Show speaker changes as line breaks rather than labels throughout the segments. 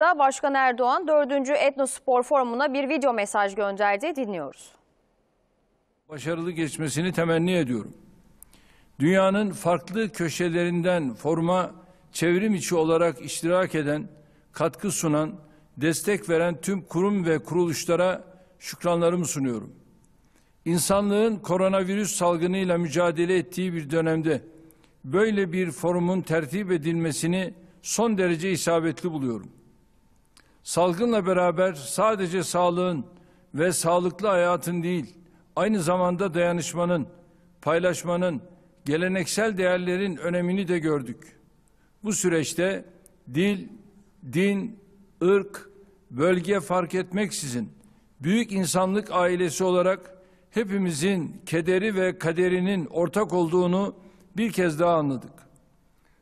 Da Başkan Erdoğan 4. Etnospor Forumu'na bir video mesaj gönderdi. Dinliyoruz. Başarılı geçmesini temenni ediyorum. Dünyanın farklı köşelerinden forma çevrim içi olarak iştirak eden, katkı sunan, destek veren tüm kurum ve kuruluşlara şükranlarımı sunuyorum. İnsanlığın koronavirüs salgınıyla mücadele ettiği bir dönemde böyle bir forumun tertip edilmesini son derece isabetli buluyorum salgınla beraber sadece sağlığın ve sağlıklı hayatın değil, aynı zamanda dayanışmanın, paylaşmanın, geleneksel değerlerin önemini de gördük. Bu süreçte dil, din, ırk, bölge fark etmeksizin büyük insanlık ailesi olarak hepimizin kederi ve kaderinin ortak olduğunu bir kez daha anladık.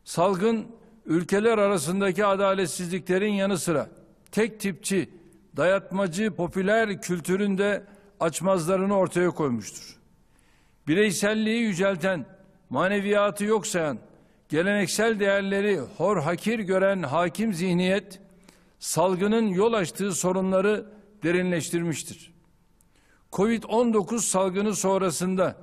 Salgın ülkeler arasındaki adaletsizliklerin yanı sıra tek tipçi, dayatmacı popüler kültüründe açmazlarını ortaya koymuştur. Bireyselliği yücelten, maneviyatı yok sayan, geleneksel değerleri hor hakir gören hakim zihniyet, salgının yol açtığı sorunları derinleştirmiştir. Covid-19 salgını sonrasında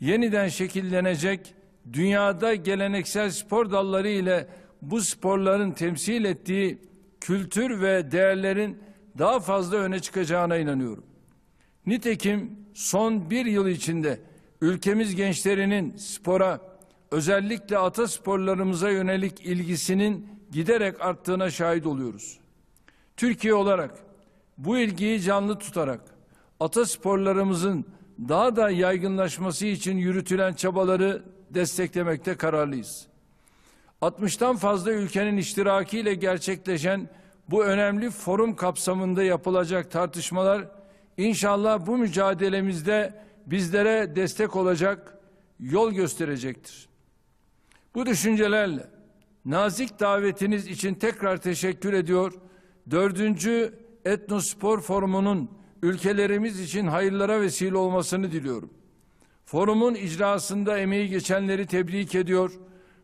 yeniden şekillenecek dünyada geleneksel spor dalları ile bu sporların temsil ettiği kültür ve değerlerin daha fazla öne çıkacağına inanıyorum. Nitekim son bir yıl içinde ülkemiz gençlerinin spora, özellikle ata sporlarımıza yönelik ilgisinin giderek arttığına şahit oluyoruz. Türkiye olarak bu ilgiyi canlı tutarak ata sporlarımızın daha da yaygınlaşması için yürütülen çabaları desteklemekte kararlıyız. 60'tan fazla ülkenin iştirakiyle gerçekleşen bu önemli forum kapsamında yapılacak tartışmalar inşallah bu mücadelemizde bizlere destek olacak, yol gösterecektir. Bu düşüncelerle nazik davetiniz için tekrar teşekkür ediyor. Dördüncü Etnospor Forumu'nun ülkelerimiz için hayırlara vesile olmasını diliyorum. Forumun icrasında emeği geçenleri tebrik ediyor.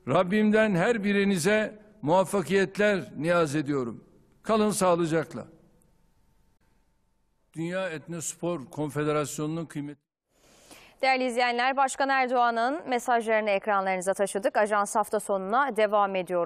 Rabbimden her birinize muvaffakiyetler niyaz ediyorum. Kalın sağlıcakla. Dünya Spor Konfederasyonu'nun kıymetli Değerli izleyenler, Başkan Erdoğan'ın mesajlarını ekranlarınıza taşıdık. Ajans hafta sonuna devam ediyoruz.